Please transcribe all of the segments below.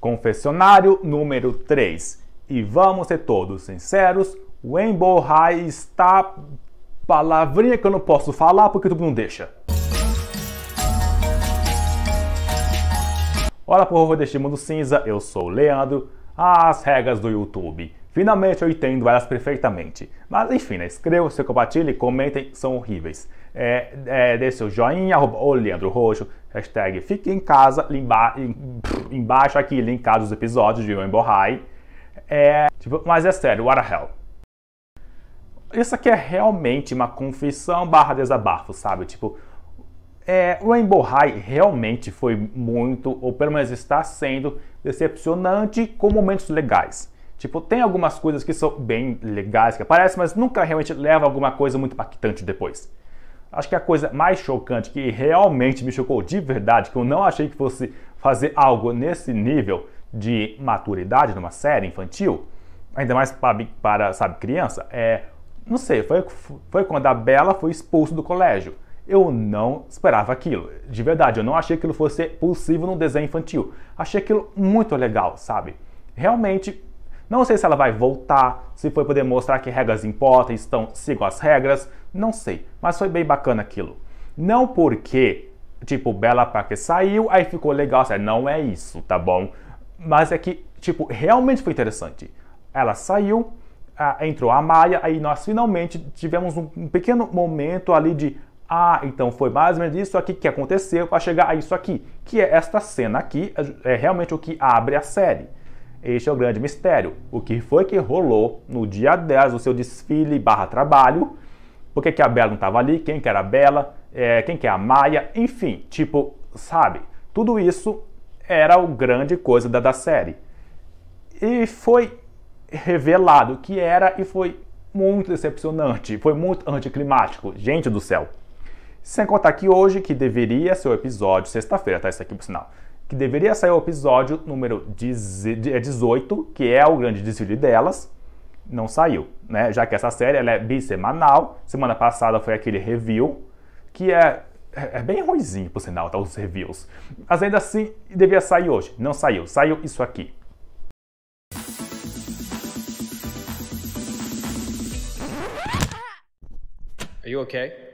Confessionário número 3. E vamos ser todos sinceros, o Emborrai está. palavrinha que eu não posso falar porque YouTube não deixa. Olá, povo deste mundo cinza, eu sou o Leandro. As regras do YouTube. Finalmente eu entendo elas perfeitamente. Mas enfim, né? escrevam, se compartilhem, comentem, são horríveis. É, é, dê seu joinha, arroba o Leandro Roxo, hashtag fique em casa, limba, em, pff, embaixo aqui, linkados os episódios de Emborrai. É, tipo, mas é sério, what the hell. Isso aqui é realmente uma confissão barra desabafo, sabe? Tipo, é, Rainbow High realmente foi muito, ou pelo menos está sendo, decepcionante com momentos legais. Tipo, tem algumas coisas que são bem legais que aparecem, mas nunca realmente leva a alguma coisa muito impactante depois. Acho que a coisa mais chocante que realmente me chocou de verdade, que eu não achei que fosse fazer algo nesse nível de maturidade numa série infantil, ainda mais para, para sabe, criança, é. Não sei, foi, foi quando a Bela foi expulsa do colégio. Eu não esperava aquilo. De verdade, eu não achei que aquilo fosse possível num desenho infantil. Achei aquilo muito legal, sabe? Realmente não sei se ela vai voltar, se foi poder mostrar que regras importam, estão sigam as regras, não sei. Mas foi bem bacana aquilo. Não porque, tipo, Bela Parker saiu, aí ficou legal, assim, não é isso, tá bom? Mas é que, tipo, realmente foi interessante. Ela saiu, entrou a Maia, aí nós finalmente tivemos um pequeno momento ali de ah, então foi mais ou menos isso aqui que aconteceu para chegar a isso aqui, que é esta cena aqui, é, é realmente o que abre a série. Este é o grande mistério. O que foi que rolou no dia 10 do seu desfile barra trabalho? Por que, que a Bela não estava ali? Quem que era a Bela? É, quem que é a Maia? Enfim, tipo, sabe? Tudo isso era o grande coisa da, da série. E foi revelado que era e foi muito decepcionante, foi muito anticlimático. Gente do céu. Sem contar que hoje, que deveria ser o episódio, sexta-feira, tá? Isso aqui por sinal que deveria sair o episódio número 18, é que é o grande desfile delas, não saiu, né? Já que essa série ela é bissemanal, semana passada foi aquele review, que é, é, é bem ruizinho, por sinal, tá, os reviews. Mas ainda assim, devia sair hoje. Não saiu, saiu isso aqui. Are you okay?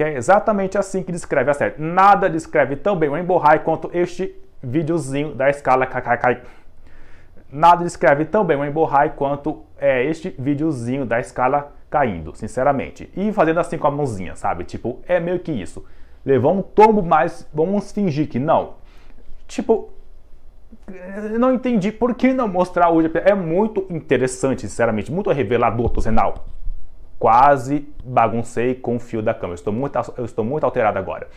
que é exatamente assim que descreve a série. Nada descreve tão bem o Embohai quanto este videozinho da escala KKK. Nada descreve tão bem o Embohai quanto é, este videozinho da escala caindo, sinceramente. E fazendo assim com a mãozinha, sabe? Tipo, é meio que isso. Levou um tombo, mas vamos fingir que não. Tipo, não entendi por que não mostrar hoje. É muito interessante, sinceramente, muito revelador, Tozenal quase baguncei com o fio da câmera. estou muito, eu estou muito alterado agora.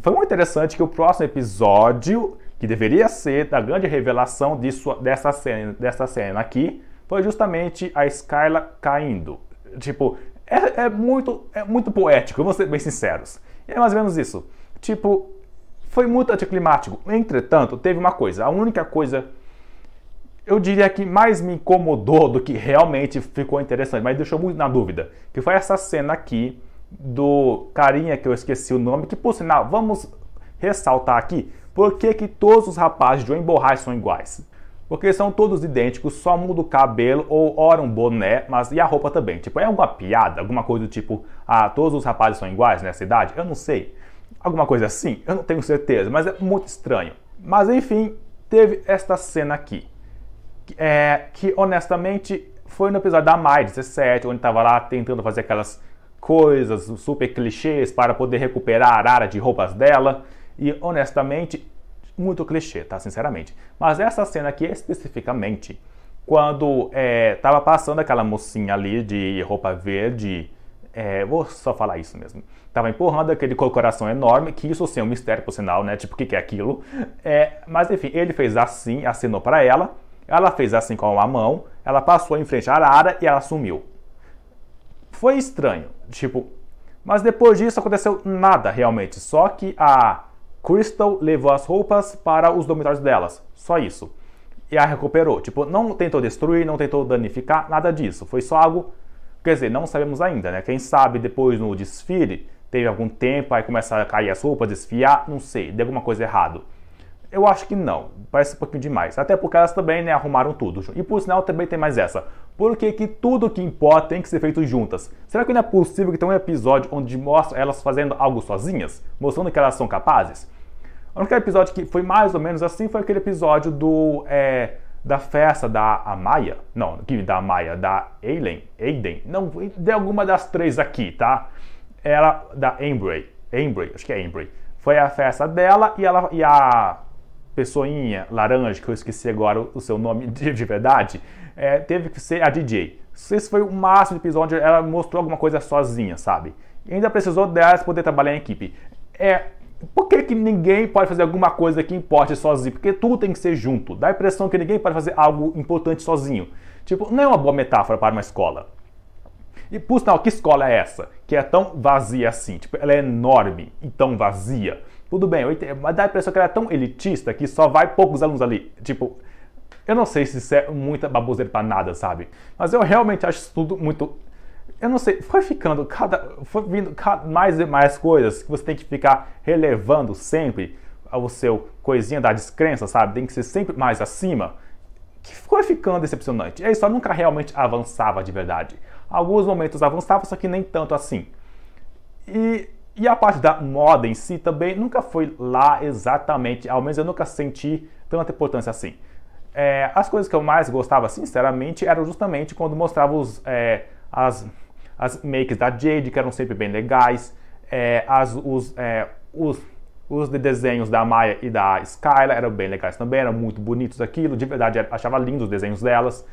Foi muito interessante que o próximo episódio, que deveria ser da grande revelação dessa, cena, dessa cena aqui, foi justamente a Skyla caindo. Tipo, é, é, muito, é muito poético, vamos ser bem sinceros. É mais ou menos isso. Tipo, foi muito anticlimático. Entretanto, teve uma coisa. A única coisa eu diria que mais me incomodou do que realmente ficou interessante, mas deixou muito na dúvida, que foi essa cena aqui do carinha que eu esqueci o nome, que por sinal, vamos ressaltar aqui, por que, que todos os rapazes de Emborrais são iguais? Porque são todos idênticos, só muda o cabelo ou ora um boné, mas e a roupa também. Tipo, é alguma piada, alguma coisa do tipo, ah, todos os rapazes são iguais nessa idade? Eu não sei. Alguma coisa assim? Eu não tenho certeza, mas é muito estranho. Mas enfim, teve esta cena aqui. É, que honestamente foi no episódio da Mai 17, onde estava lá tentando fazer aquelas coisas super clichês para poder recuperar a arara de roupas dela. E honestamente, muito clichê, tá? Sinceramente. Mas essa cena aqui especificamente, quando estava é, passando aquela mocinha ali de roupa verde. É, vou só falar isso mesmo. Tava empurrando aquele coração enorme, que isso sim é um mistério, por sinal, né? Tipo, o que, que é aquilo? É, mas enfim, ele fez assim, assinou para ela. Ela fez assim com a mão, ela passou em frente à arara e ela sumiu. Foi estranho, tipo. Mas depois disso aconteceu nada realmente, só que a Crystal levou as roupas para os dormitórios delas, só isso. E a recuperou, tipo, não tentou destruir, não tentou danificar, nada disso. Foi só algo, quer dizer, não sabemos ainda, né? Quem sabe depois no desfile teve algum tempo, aí começaram a cair as roupas, desfiar, não sei, deu alguma coisa errado. Eu acho que não. Parece um pouquinho demais. Até porque elas também né, arrumaram tudo. E por sinal também tem mais essa. Por que, que tudo que importa tem que ser feito juntas? Será que não é possível que tenha um episódio onde mostra elas fazendo algo sozinhas? Mostrando que elas são capazes? O único episódio que foi mais ou menos assim foi aquele episódio do. É, da festa da Amaya. Não, da Amaya, da Aiden, Aiden. Não, de alguma das três aqui, tá? Ela da Embry. Embry, acho que é Embry. Foi a festa dela e, ela, e a pessoinha laranja, que eu esqueci agora o seu nome de, de verdade, é, teve que ser a DJ. Esse foi o máximo de episódio onde ela mostrou alguma coisa sozinha, sabe? E ainda precisou para poder trabalhar em equipe. É, por que, que ninguém pode fazer alguma coisa que importe sozinho? Porque tudo tem que ser junto. Dá a impressão que ninguém pode fazer algo importante sozinho. Tipo, não é uma boa metáfora para uma escola. E por sinal, que escola é essa? Que é tão vazia assim. Tipo, ela é enorme e tão vazia. Tudo bem, mas dá a impressão que ela é tão elitista que só vai poucos alunos ali. Tipo, eu não sei se isso é muita baboseira pra nada, sabe? Mas eu realmente acho isso tudo muito. Eu não sei, foi ficando cada. Foi vindo cada, mais e mais coisas que você tem que ficar relevando sempre ao seu coisinha da descrença, sabe? Tem que ser sempre mais acima. Que foi ficando decepcionante. É isso, nunca realmente avançava de verdade. Alguns momentos avançava, só que nem tanto assim. E e a parte da moda em si também nunca foi lá exatamente, ao menos eu nunca senti tanta importância assim. É, as coisas que eu mais gostava, sinceramente, eram justamente quando mostrava os, é, as, as makes da Jade, que eram sempre bem legais, é, as, os, é, os, os desenhos da Maya e da Skyla eram bem legais também, eram muito bonitos aquilo, de verdade, achava lindos os desenhos delas.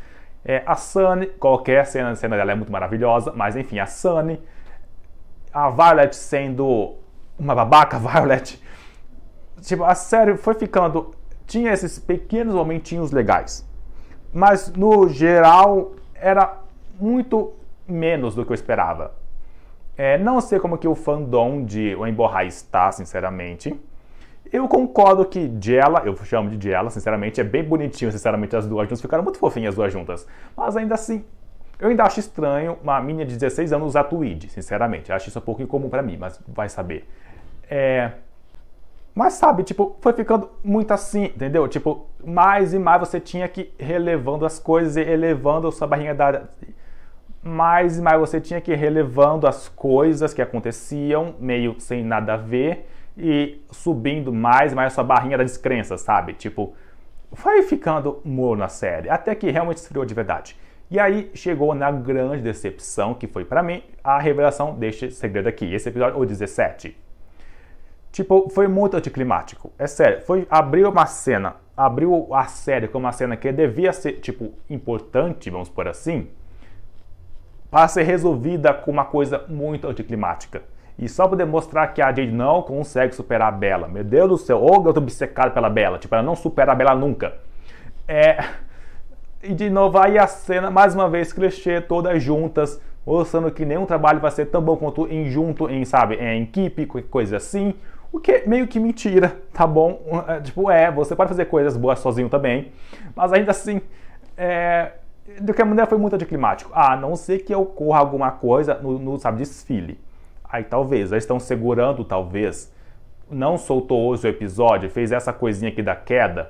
É, a Sunny, qualquer cena, cena dela é muito maravilhosa, mas enfim, a Sunny a Violet sendo uma babaca, Violet. Tipo, a série foi ficando. Tinha esses pequenos momentinhos legais. Mas no geral era muito menos do que eu esperava. É, não sei como que o fandom de o emborrar está, sinceramente. Eu concordo que Jella, eu chamo de Jella, sinceramente, é bem bonitinho, sinceramente, as duas juntas. Ficaram muito fofinhas as duas juntas. Mas ainda assim, eu ainda acho estranho uma menina de 16 anos usar tweed, sinceramente. Eu acho isso um pouco incomum para mim, mas vai saber. É... Mas sabe, tipo, foi ficando muito assim, entendeu? Tipo, mais e mais você tinha que ir relevando as coisas e elevando a sua barrinha da. Mais e mais você tinha que ir relevando as coisas que aconteciam, meio sem nada a ver, e subindo mais e mais a sua barrinha da descrença, sabe? Tipo, foi ficando morno a série, até que realmente esfriou de verdade. E aí chegou na grande decepção que foi para mim a revelação deste segredo aqui, esse episódio, o 17. Tipo, foi muito anticlimático. É sério, foi abriu uma cena, abriu a série com uma cena que devia ser, tipo, importante, vamos por assim, para ser resolvida com uma coisa muito anticlimática. E só para demonstrar que a Jade não consegue superar a Bela. Meu Deus do céu, ou eu tô obcecado pela Bela. Tipo, ela não supera a Bela nunca. É. E de novo aí a cena, mais uma vez, clichê, todas juntas, mostrando que nenhum trabalho vai ser tão bom quanto em junto, em, sabe, é, em equipe, coisa assim. O que meio que mentira, tá bom? É, tipo, é, você pode fazer coisas boas sozinho também, mas ainda assim, é, de qualquer maneira foi muito anticlimático. A ah, não ser que ocorra alguma coisa no, no sabe, desfile. Aí talvez, eles estão segurando, talvez. Não soltou hoje o episódio, fez essa coisinha aqui da queda,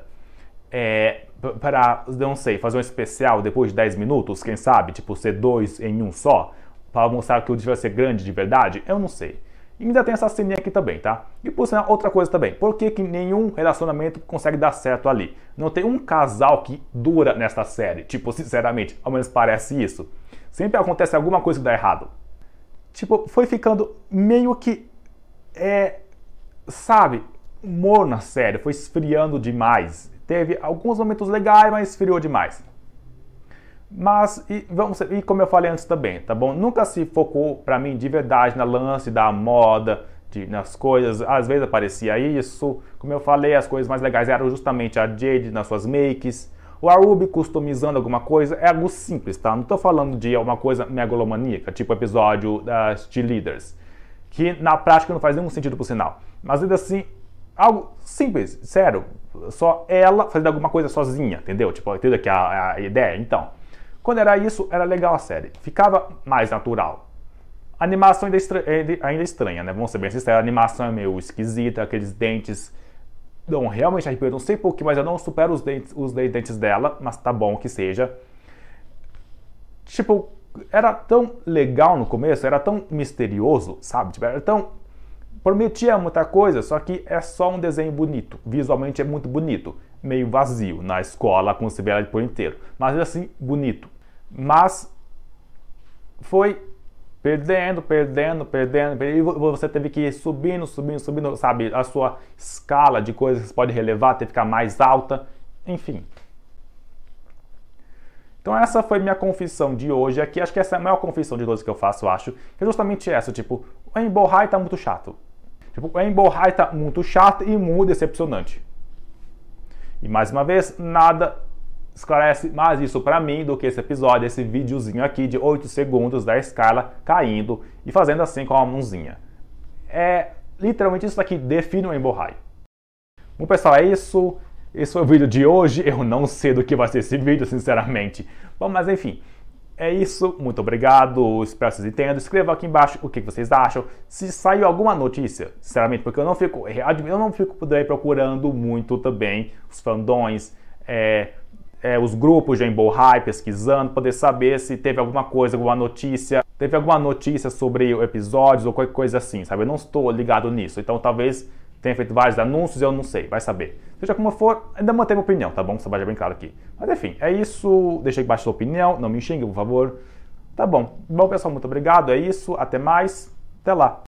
é, para, não sei, fazer um especial depois de 10 minutos, quem sabe, tipo ser dois em um só, para mostrar que o vídeo vai ser grande de verdade, eu não sei. E ainda tem essa ceninha aqui também, tá? E por sinal, outra coisa também, por que, que nenhum relacionamento consegue dar certo ali? Não tem um casal que dura nesta série, tipo, sinceramente, ao menos parece isso. Sempre acontece alguma coisa que dá errado. Tipo, foi ficando meio que, é, sabe, morna a série, foi esfriando demais teve alguns momentos legais, mas esfriou demais. Mas, e, vamos, e como eu falei antes também, tá bom? Nunca se focou para mim de verdade na lance da moda, de, nas coisas. Às vezes aparecia isso. Como eu falei, as coisas mais legais eram justamente a Jade nas suas makes, o Arubi customizando alguma coisa. É algo simples, tá? Não tô falando de alguma coisa megalomaníaca, tipo episódio das leaders, que na prática não faz nenhum sentido pro sinal. Mas ainda assim, algo simples, sério só ela fazendo alguma coisa sozinha, entendeu? Tipo, entendeu aqui é a, é a ideia? Então, quando era isso, era legal a série. Ficava mais natural. A animação ainda, é estra... ainda estranha, né? Vamos ser bem sinceros, a animação é meio esquisita, aqueles dentes não, realmente arrepiou, não sei porquê, mas eu não supero os dentes, os dentes dela, mas tá bom que seja. Tipo, era tão legal no começo, era tão misterioso, sabe? Tipo, era tão prometia muita tá, coisa, só que é só um desenho bonito. Visualmente é muito bonito, meio vazio. Na escola, com cibernética por inteiro. Mas é assim, bonito. Mas foi perdendo, perdendo, perdendo, perdendo. E você teve que ir subindo, subindo, subindo, sabe? A sua escala de coisas que você pode relevar ter que ficar mais alta. Enfim. Então essa foi minha confissão de hoje aqui. Acho que essa é a maior confissão de todas que eu faço, eu acho. É justamente essa, tipo, o está tá muito chato. Tipo, é emborraita tá muito chato e muito decepcionante. E mais uma vez, nada esclarece mais isso para mim do que esse episódio, esse videozinho aqui de 8 segundos da escala caindo e fazendo assim com a mãozinha. É literalmente isso aqui, define o emborrai. Bom pessoal, é isso. Esse foi o vídeo de hoje. Eu não sei do que vai ser esse vídeo, sinceramente. Bom, mas enfim é isso, muito obrigado, espero que vocês entendam. Escreva aqui embaixo o que vocês acham, se saiu alguma notícia, sinceramente, porque eu não fico, eu não fico aí procurando muito também os fandões, é, é, os grupos de Rainbow High, pesquisando, poder saber se teve alguma coisa, alguma notícia, teve alguma notícia sobre episódios ou qualquer coisa assim, sabe? Eu não estou ligado nisso, então talvez tenha feito vários anúncios, eu não sei, vai saber. Seja como for, ainda mantém minha opinião, tá bom? Só vai bem claro aqui. Mas enfim, é isso. Deixa aqui embaixo sua opinião, não me xingue, por favor. Tá bom. Bom, pessoal, muito obrigado. É isso. Até mais. Até lá.